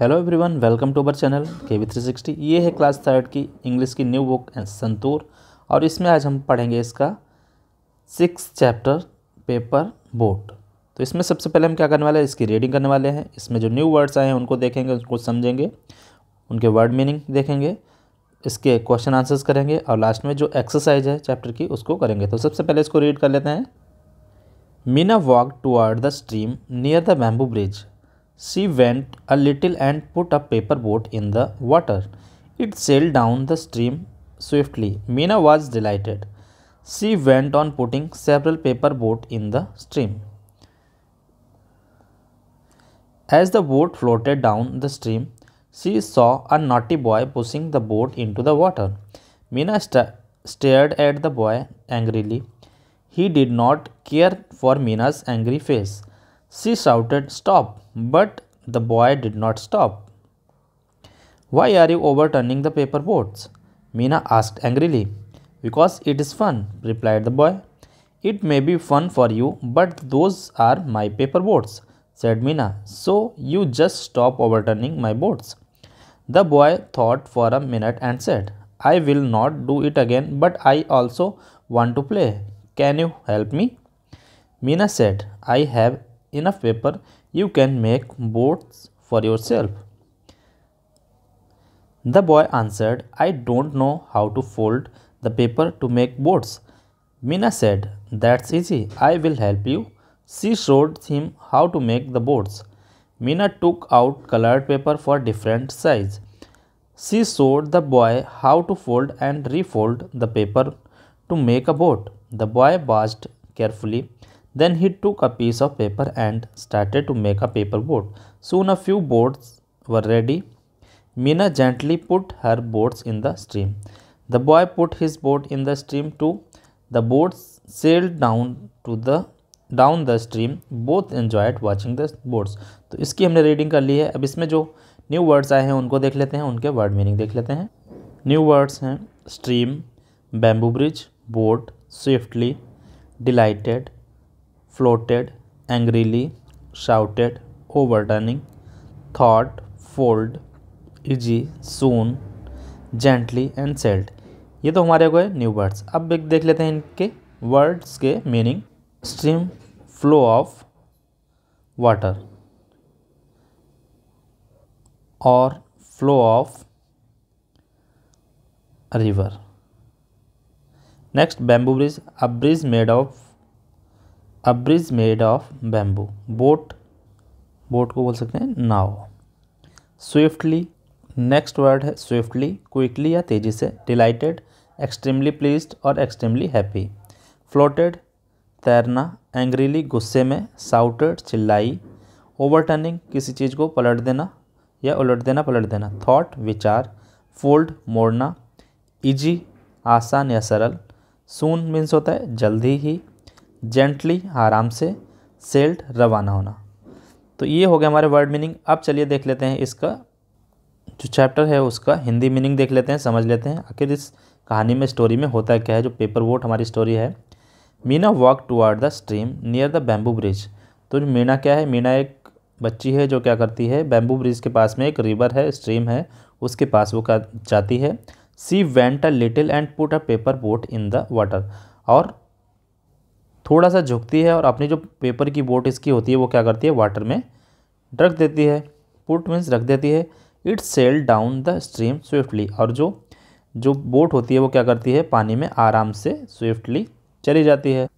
Hello everyone welcome to our channel K V three sixty ये है class third की English की new book and Santoor और इसमें आज हम पढ़ेंगे इसका सिक्स चैप्टर पेपर बोट तो इसमें सबसे पहले हम क्या करने वाले हैं इसकी रीडिंग करने वाले हैं इसमें जो न्यू वर्ड्स आए हैं उनको देखेंगे उनको समझेंगे उनके वर्ड मीनिंग देखेंगे इसके क्वेश्चन आंसर्स करेंगे और लास्ट में जो एक्सरसाइज है चैप्टर की उसको करेंगे तो सबसे पहले इसको रीड कर लेते हैं Meena walk toward the stream near the bamboo bridge She went a little and put a paper boat in the water. It sailed down the stream swiftly. Mina was delighted. She went on putting several paper boats in the stream. As the boat floated down the stream, she saw a naughty boy pushing the boat into the water. Mina st- stared at the boy angrily. He did not care for Mina's angry face. She shouted, Stop! But the boy did not stop. Why are you overturning the paper boats? Mina asked angrily. Because it is fun, replied the boy. It may be fun for you, but those are my paper boats, said Mina. So you just stop overturning my boats. The boy thought for a minute and said, I will not do it again, but I also want to play. Can you help me? Mina said, I have enough paper you can make boats for yourself. The boy answered, I don't know how to fold the paper to make boats. Mina said, That's easy, I will help you. She showed him how to make the boats. Mina took out colored paper for different size. She showed the boy how to fold and refold the paper to make a boat. The boy watched carefully Then he took a piece of paper and started to make a paper boat. Soon a few boats were ready. Mina gently put her boats in the stream. The boy put his boat in the stream too. The boats sailed down to the down the stream both enjoyed watching the boats तो इसकी हमने reading कर ली है अब इसमें जो new words आए हैं उनको देख लेते हैं उनके word meaning देख लेते हैं new words हैं stream bamboo bridge boat swiftly delighted floated, angrily, shouted, overturning, thought, fold, easy, soon, gently and said. ये तो हमारे को है न्यू वर्ड्स अब एक देख लेते हैं इनके वर्ड्स के meaning stream flow of water और flow of river next bamboo bridge a bridge made of a bridge made of bamboo boat boat को बोल सकते हैं नाव स्विफ्टली नेक्स्ट वर्ड है स्विफ्टली क्विकली या तेज़ी से डिलाइटेड एक्सट्रीमली प्लीज और एक्सट्रीमली हैप्पी फ्लोटेड तैरना एंग्रीली गुस्से में साउटेड चिल्लाई ओवरटर्निंग किसी चीज़ को पलट देना या उलट देना पलट देना थॉट विचार फोल्ड मोड़ना इजी आसान या सरल सून मीन्स होता है जल्दी ही जेंटली आराम से सेल्ड रवाना होना तो ये हो गया हमारे वर्ड मीनिंग अब चलिए देख लेते हैं इसका जो चैप्टर है उसका हिंदी मीनिंग देख लेते हैं समझ लेते हैं आखिर इस कहानी में स्टोरी में होता है क्या है जो पेपर वोट हमारी स्टोरी है Meena walk toward the stream near the bamboo bridge तो जो मीना क्या है मीना एक बच्ची है जो क्या करती है बैम्बू ब्रिज के पास में एक रिवर है स्ट्रीम है उसके पास वो जाती है she went a little and put a paper boat in the water और थोड़ा सा झुकती है और अपनी जो पेपर की बोट इसकी होती है वो क्या करती है वाटर में रख देती है पुट मीन्स रख देती है it sail down the stream swiftly और जो जो बोट होती है वो क्या करती है पानी में आराम से स्विफ्टली चली जाती है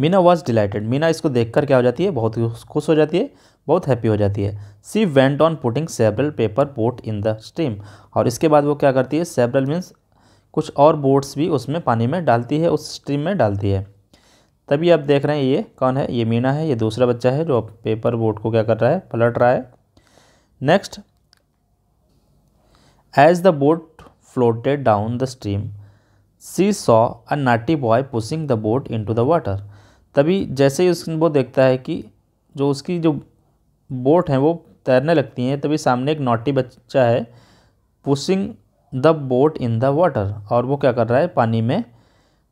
मीना वॉज डिलइटेड मीना इसको देखकर क्या हो जाती है बहुत खुश हो जाती है बहुत हैप्पी हो जाती है she went on putting several paper boat in the stream और इसके बाद वो क्या करती है सेबरल मीन्स कुछ और बोट्स भी उसमें पानी में डालती है उस स्ट्रीम में डालती है तभी आप देख रहे हैं ये कौन है ये मीना है ये दूसरा बच्चा है जो पेपर बोर्ड को क्या कर रहा है पलट रहा है next as the boat down the stream she saw a naughty boy pushing the boat into the water तभी जैसे ही उस वो देखता है कि जो उसकी जो बोट हैं वो तैरने लगती हैं तभी सामने एक नाटी बच्चा है pushing the boat in the water और वो क्या कर रहा है पानी में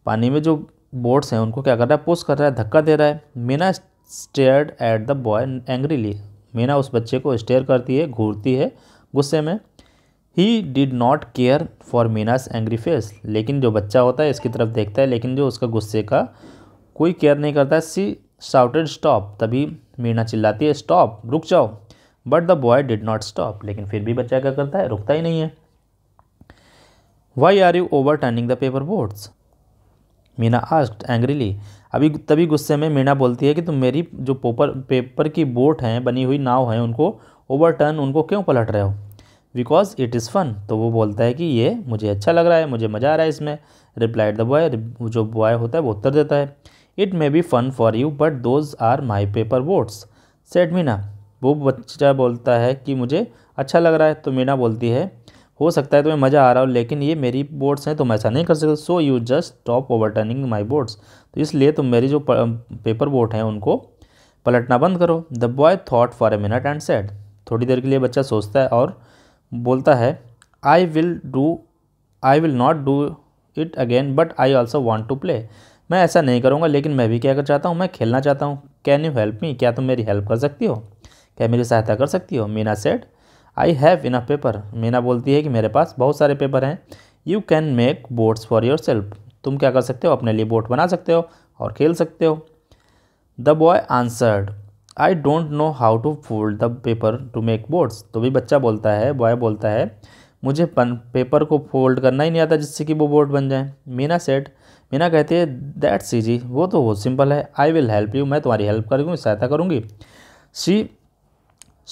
पानी में जो बोर्ड्स हैं उनको क्या कर रहा है पुश कर रहा है धक्का दे रहा है Meena stared at the boy angrily Meena उस बच्चे को स्टेयर करती है घूरती है गुस्से में he did not care for Meena's angry face लेकिन जो बच्चा होता है इसकी तरफ देखता है लेकिन जो उसका गुस्से का कोई केयर नहीं करता सी शाउटेड स्टॉप तभी मीना चिल्लाती है स्टॉप रुक जाओ but the boy did not stop लेकिन फिर भी बच्चा क्या करता है रुकता ही नहीं है why are you overturning the paper boats Meena asked angrily अभी तभी गुस्से में मीना बोलती है कि तुम मेरी जो पोपर पेपर की बोट हैं बनी हुई नाव हैं उनको ओवरटर्न उनको क्यों पलट रहे हो बिकॉज इट इज़ फन तो वो बोलता है कि ये मुझे अच्छा लग रहा है मुझे मज़ा आ रहा है इसमें रिप्लाइड द बॉय जो बॉय होता है वो उत्तर देता है it may be fun for you but those are my paper boats said Meena वो बच्चा बोलता है कि मुझे अच्छा लग रहा है तो मीना बोलती है हो सकता है तुम्हें मज़ा आ रहा हो लेकिन ये मेरी बोर्ड्स हैं तुम ऐसा नहीं कर सकते so you just stop overturning my boards तो इसलिए तुम मेरी जो पेपर बोट हैं उनको पलटना बंद करो the boy thought for a minute and said थोड़ी देर के लिए बच्चा सोचता है और बोलता है I will do I will not do it again but I also want to play मैं ऐसा नहीं करूँगा लेकिन मैं भी क्या कर चाहता हूँ मैं खेलना चाहता हूँ कैन यू हेल्प मी क्या तुम मेरी हेल्प कर सकती हो क्या मेरी सहायता कर सकती हो Meena said I have enough paper Meena बोलती है कि मेरे पास बहुत सारे पेपर हैं you can make boats for yourself तुम क्या कर सकते हो अपने लिए बोट बना सकते हो और खेल सकते हो the boy answered I don't know how to fold the paper to make boats तो भी बच्चा बोलता है बॉय बोलता है मुझे पन पेपर को फोल्ड करना ही नहीं आता जिससे कि वो बोट बन जाए मीना सेट मीना कहती है दैट्स इजी वो तो बहुत सिंपल है आई विल हेल्प यू मैं तुम्हारी हेल्प करूँगी सहायता करूँगी she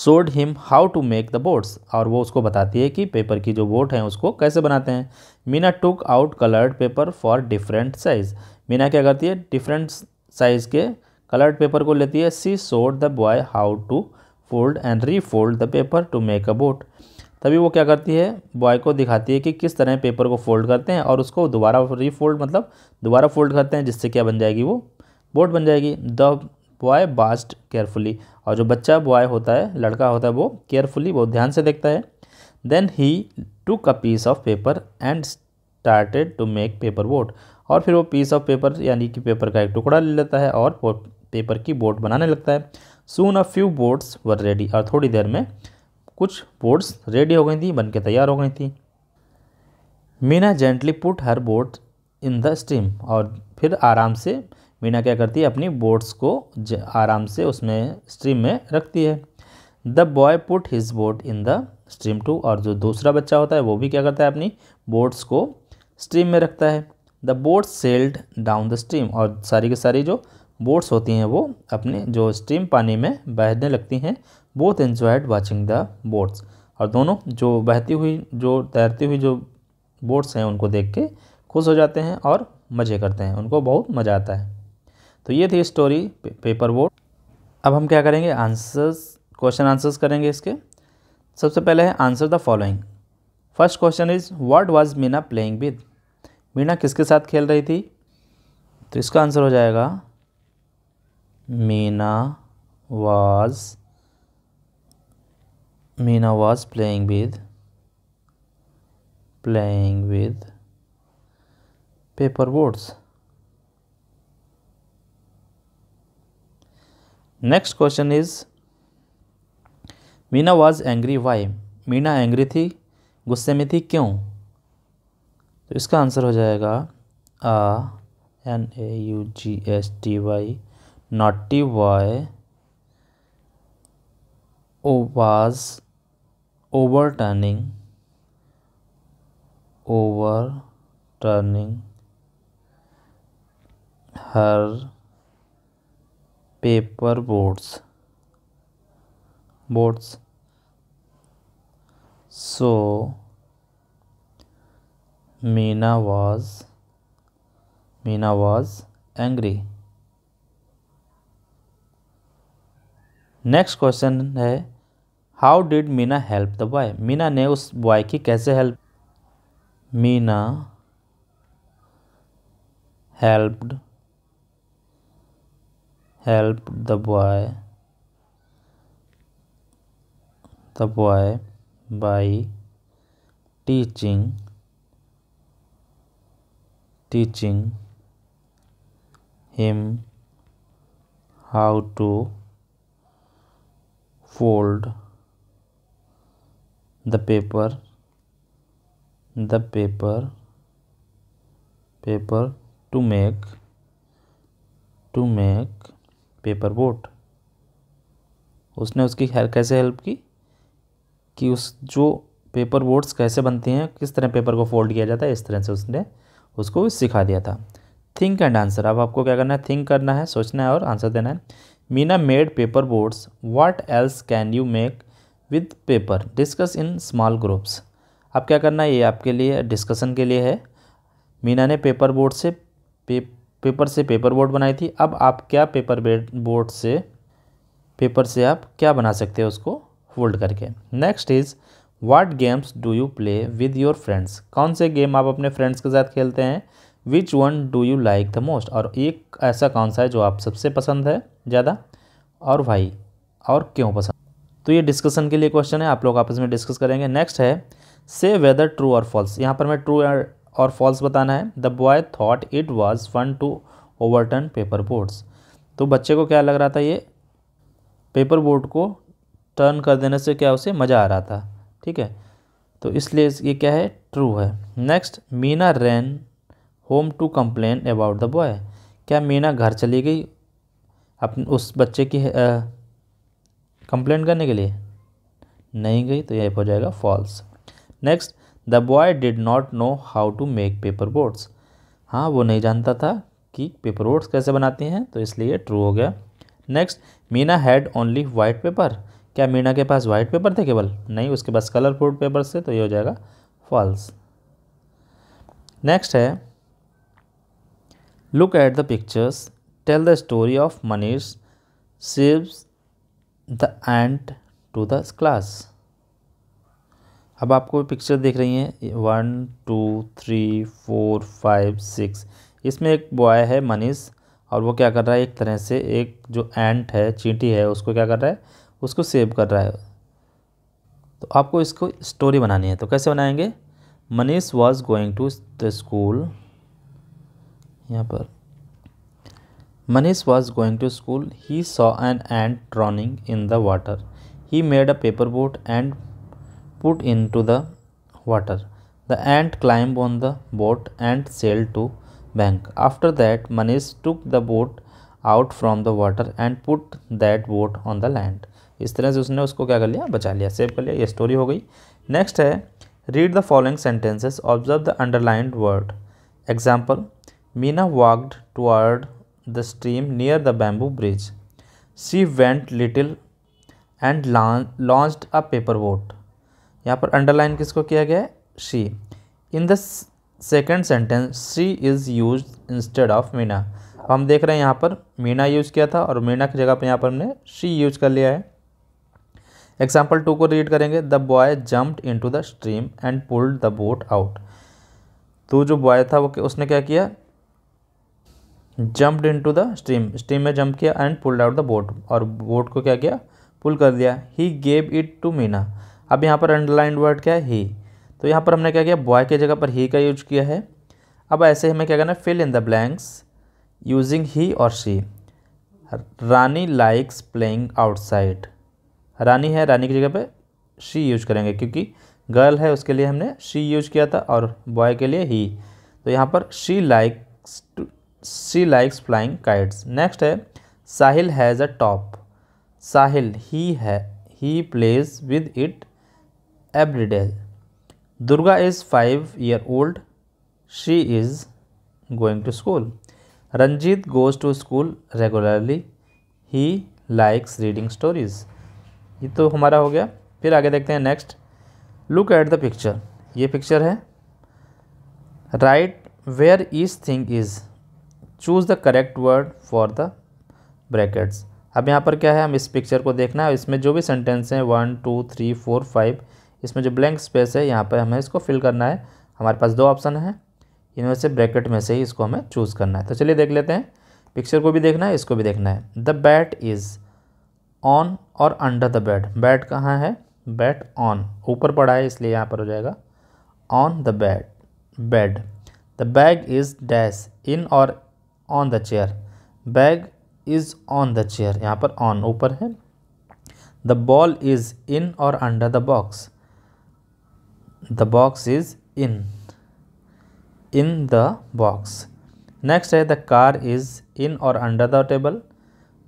showed him how to make the boats और वो उसको बताती है कि पेपर की जो बोट हैं उसको कैसे बनाते हैं Meena took out coloured paper for different size Meena क्या करती है डिफरेंट साइज़ के कलर्ड पेपर को लेती है she showed the boy how to fold and refold the paper to make a boat तभी वो क्या करती है बॉय को दिखाती है कि किस तरह पेपर को फोल्ड करते हैं और उसको दोबारा रीफोल्ड मतलब दोबारा फोल्ड करते हैं जिससे क्या बन जाएगी वो बोट बन जाएगी द बॉय बास्ट केयरफुली और जो बच्चा बॉय होता है लड़का होता है वो केयरफुली बहुत ध्यान से देखता है then he took a piece of paper and started to make paper boat और फिर वो पीस ऑफ पेपर यानी कि पेपर का एक टुकड़ा ले लेता है और पेपर की बोट बनाने लगता है soon a few boats were ready और थोड़ी देर में कुछ बोट्स रेडी हो गई थी बन के तैयार हो गई थी Meena gently put her boat in the stream और फिर आराम से मीना क्या करती है अपनी बोट्स को आराम से उसमें स्ट्रीम में रखती है the boy put his boat in the stream too और जो दूसरा बच्चा होता है वो भी क्या करता है अपनी बोट्स को स्ट्रीम में रखता है the boat sailed down the stream और सारी की सारी जो बोट्स होती हैं वो अपने जो स्ट्रीम पानी में बहने लगती हैं both enjoyed watching the boats और दोनों जो बहती हुई जो तैरती हुई जो बोट्स हैं उनको देख के खुश हो जाते हैं और मज़े करते हैं उनको बहुत मज़ा आता है तो ये थी स्टोरी पे, पेपर बोर्ड अब हम क्या करेंगे आंसर्स क्वेश्चन आंसर्स करेंगे इसके सबसे पहले है answer the following first question is what was Meena playing with Meena किसके साथ खेल रही थी तो इसका आंसर हो जाएगा Meena was Meena was playing with playing with paper boards next question is Meena was angry why Meena angry थी गुस्से में थी क्यों तो इसका आंसर हो जाएगा a N A U G S T Y T Y O was overturning overturning her paper boats boats so Meena was Meena was angry next question है how did Meena help the boy Meena ने उस boy की कैसे help Meena helped helped the boy the boy by teaching teaching him how to fold the paper the paper paper to make to make paper boat उसने उसकी help कैसे help की कि उस जो पेपर बोट्स कैसे बनते हैं किस तरह पेपर को फोल्ड किया जाता है इस तरह से उसने उसको सिखा दिया था थिंक एंड आंसर अब आपको क्या करना है थिंक करना है सोचना है और आंसर देना है Meena made paper boards what else can you make with paper discuss in small groups अब क्या करना है ये आपके लिए डिस्कशन के लिए है मीना ने पेपर बोर्ड से पे पेपर से पेपर बोर्ड बनाई थी अब आप क्या पेपर बोर्ड से पेपर से आप क्या बना सकते हो उसको फोल्ड करके next is what games do you play with your friends कौन से गेम आप अपने फ्रेंड्स के साथ खेलते हैं which one do you like the most और एक ऐसा कौन सा है जो आप सबसे पसंद है ज़्यादा और भाई और क्यों पसंद तो ये डिस्कशन के लिए क्वेश्चन है आप लोग आपस में डिस्कस करेंगे नेक्स्ट है से वेदर ट्रू और फॉल्स यहाँ पर मैं ट्रू और फॉल्स बताना है the boy thought it was fun to overturn paper boards तो बच्चे को क्या लग रहा था ये पेपर बोर्ड को टर्न कर देने से क्या उसे मज़ा आ रहा था ठीक है तो इसलिए ये क्या है ट्रू है next Meena ran home to complain about the boy क्या मीना घर चली गई अपने उस बच्चे की कंप्लेन करने के लिए नहीं गई तो ये हो जाएगा false next the boy did not know how to make paper boats हाँ वो नहीं जानता था कि पेपर बोट्स कैसे बनाती हैं तो इसलिए ट्रू हो गया next Meena had only white paper क्या मीना के पास वाइट पेपर थे केवल नहीं उसके पास कलरफुल पेपर से तो ये हो जाएगा फॉल्स नेक्स्ट है look at the pictures tell the story of Manish saves the ant to the class अब आपको पिक्चर देख रही हैं one two three four five six इसमें एक बॉय है मनीष और वो क्या कर रहा है एक तरह से एक जो एंट है चींटी है उसको क्या कर रहा है उसको सेव कर रहा है तो आपको इसको स्टोरी बनानी है तो कैसे बनाएंगे Manish was going to the school यहाँ पर Manish was going to school he saw an ant drowning in the water he made a paper boat and put into the water. The ant climbed on the boat and sailed to bank. After that, Manish took the boat out from the water and put that boat on the land. इस तरह से उसने उसको क्या कर लिया बचा लिया सेव कर लिया ये स्टोरी हो गई नेक्स्ट है read the following sentences observe the underlined word example Meena walked toward the stream near the bamboo bridge she went little and launched a paper boat यहाँ पर अंडरलाइन किसको किया गया है she in the second sentence she is use instead of Meena हम देख रहे हैं यहाँ पर मीना यूज किया था और मीना की जगह पर यहाँ पर हमने शी यूज कर लिया है एग्जाम्पल टू को रीड करेंगे the boy jumped into the stream and pulled the boat out तो जो बॉय था वो उसने क्या किया jumped into the stream stream में जम्प किया and pulled out the boat और बोट को क्या किया पुल कर दिया he gave it to Meena अब यहाँ पर अंडरलाइंड वर्ड क्या है ही तो यहाँ पर हमने क्या किया बॉय के जगह पर ही का यूज किया है अब ऐसे हमें क्या करना है fill in the blanks using he और she Rani likes playing outside Rani है रानी की जगह पर शी यूज करेंगे क्योंकि गर्ल है उसके लिए हमने शी यूज किया था और बॉय के लिए ही तो यहाँ पर she likes she likes flying kites next है Sahil has a top Sahil he है he plays with it day Durga is 5 year old. She is going to school. Ranjit goes to school regularly. He likes reading stories. ये तो हमारा हो गया फिर आगे देखते हैं next look at the picture ये पिक्चर है right where is thing is choose the correct word for the brackets अब यहाँ पर क्या है हम इस पिक्चर को देखना है इसमें जो भी सेंटेंस हैं one two three four five इसमें जो ब्लैंक स्पेस है यहाँ पर हमें इसको फिल करना है हमारे पास दो ऑप्शन है इनमें से ब्रैकेट में से ही इसको हमें चूज़ करना है तो चलिए देख लेते हैं पिक्चर को भी देखना है इसको भी देखना है द बैट इज़ ऑन और अंडर द बैट बैट कहाँ है बैट ऑन ऊपर पड़ा है इसलिए यहाँ पर हो जाएगा on the bat bed the bag is dash in और on the chair bag is on the chair यहाँ पर ऑन ऊपर है द बॉल इज़ इन और under the box the box is in in the box next is the car is in or under the table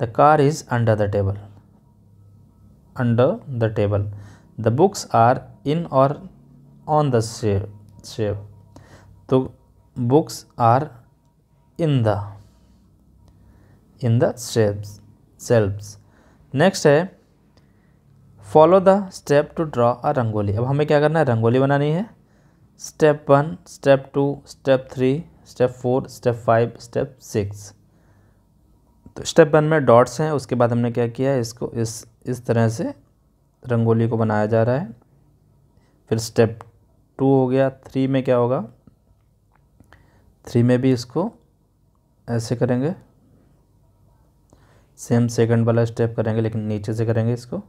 the car is under the table under the table the books are in or on the shelf so books are in the in the shelves shelves next follow the step to draw a rangoli अब हमें क्या करना है रंगोली बनानी है step one step two step three step four step five step six तो step one में dots हैं उसके बाद हमने क्या किया है इसको इस इस तरह से रंगोली को बनाया जा रहा है फिर स्टेप टू हो गया थ्री में क्या होगा थ्री में भी इसको ऐसे करेंगे सेम सेकंड वाला स्टेप करेंगे लेकिन नीचे से करेंगे इसको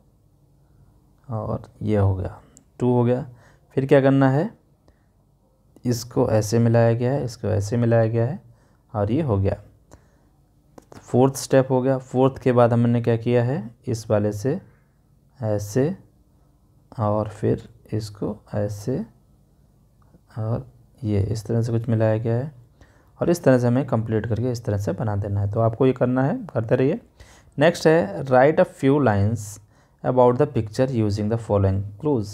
और ये हो गया टू हो गया फिर क्या करना है इसको ऐसे मिलाया गया है इसको ऐसे मिलाया गया है और ये हो गया फोर्थ स्टेप हो गया फोर्थ के बाद हमने क्या किया है इस वाले से ऐसे और फिर इसको ऐसे और ये इस तरह से कुछ मिलाया गया है और इस तरह से हमें कंप्लीट करके इस तरह से बना देना है तो आपको ये करना है करते रहिए नेक्स्ट है write a few lines about the picture using the following clues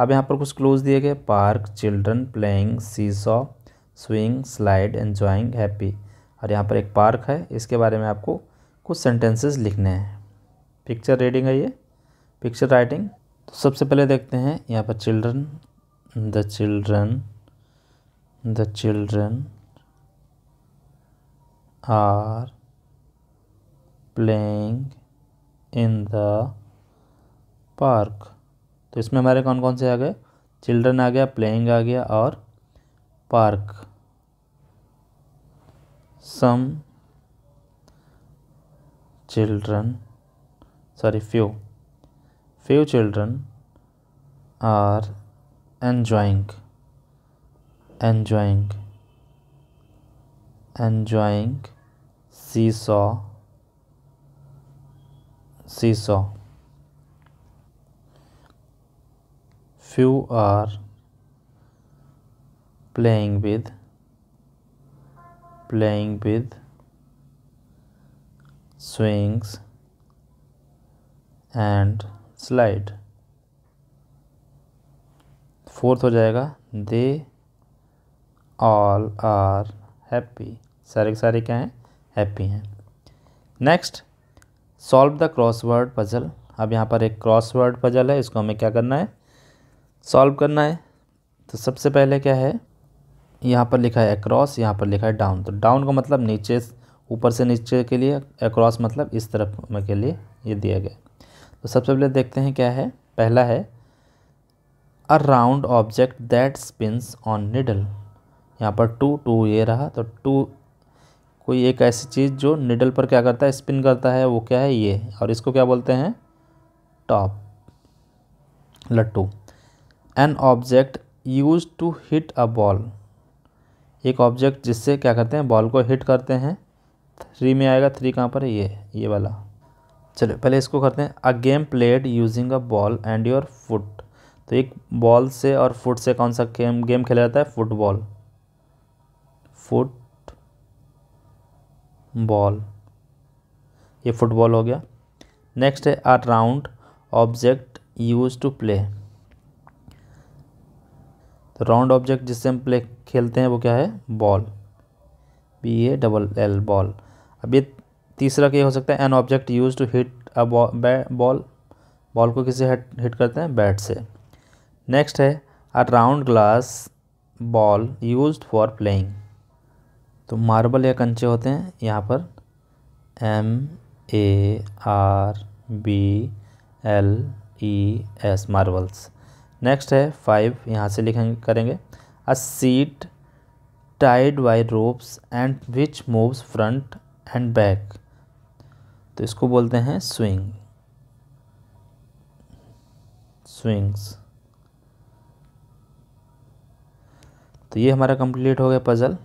अब यहाँ पर कुछ क्लूज दिए गए park children playing seesaw swing slide enjoying happy और यहाँ पर एक पार्क है इसके बारे में आपको कुछ सेंटेंसेस लिखने हैं पिक्चर रीडिंग है ये पिक्चर राइटिंग तो सबसे पहले देखते हैं यहाँ पर children the children the children are playing in the park तो इसमें हमारे कौन कौन से आ गए चिल्ड्रन आ गया प्लेइंग आ गया और park some children sorry few few children are enjoying seesaw seesaw few are playing with playing with swings and slide fourth हो जाएगा दे ऑल आर हैप्पी सारे के सारे क्या happy hain हैं next solve the puzzle puzzle अब यहाँ पर एक क्रॉसवर्ड पजल है इसको हमें क्या करना है सॉल्व करना है तो सबसे पहले क्या है यहाँ पर लिखा है अक्रॉस यहाँ पर लिखा है डाउन तो डाउन का मतलब नीचे ऊपर से नीचे के लिए अक्रॉस मतलब इस तरफ में के लिए ये दिया गया तो सबसे पहले देखते हैं क्या है पहला है a round object that spins on needle यहाँ पर टू टू ये रहा तो टू कोई एक ऐसी चीज़ जो निडल पर क्या करता है स्पिन करता है वो क्या है ये और इसको क्या बोलते हैं टॉप लट्टू an object use to hit a ball एक ऑब्जेक्ट जिससे क्या करते हैं बॉल को हिट करते हैं थ्री में आएगा थ्री कहाँ पर है ये ये वाला चलो पहले इसको करते हैं a game played using a ball and your foot तो एक बॉल से और फुट से कौन सा गेम गेम खेला जाता है फुटबॉल फुट बॉल ये फुटबॉल हो गया नेक्स्ट है a round object use to play तो राउंड ऑब्जेक्ट जिससे हम प्ले खेलते हैं वो क्या है ball B A double L ball अब ये तीसरा क्या हो सकता है an object use to hit a ball ball को किसे हिट हिट करते हैं बैट से नेक्स्ट है a round glass ball use for playing तो मार्बल या कंचे होते हैं यहाँ पर M A R B L E S marbles next है फाइव यहाँ से लिखेंगे करेंगे a seat tied by ropes and which moves front and back तो इसको बोलते हैं स्विंग स्विंग्स तो ये हमारा कंप्लीट हो गया पज़ल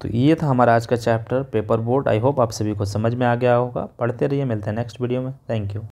तो ये था हमारा आज का chapter paper board I hope आप सभी को समझ में आ गया होगा पढ़ते रहिए मिलते हैं नेक्स्ट वीडियो में थैंक यू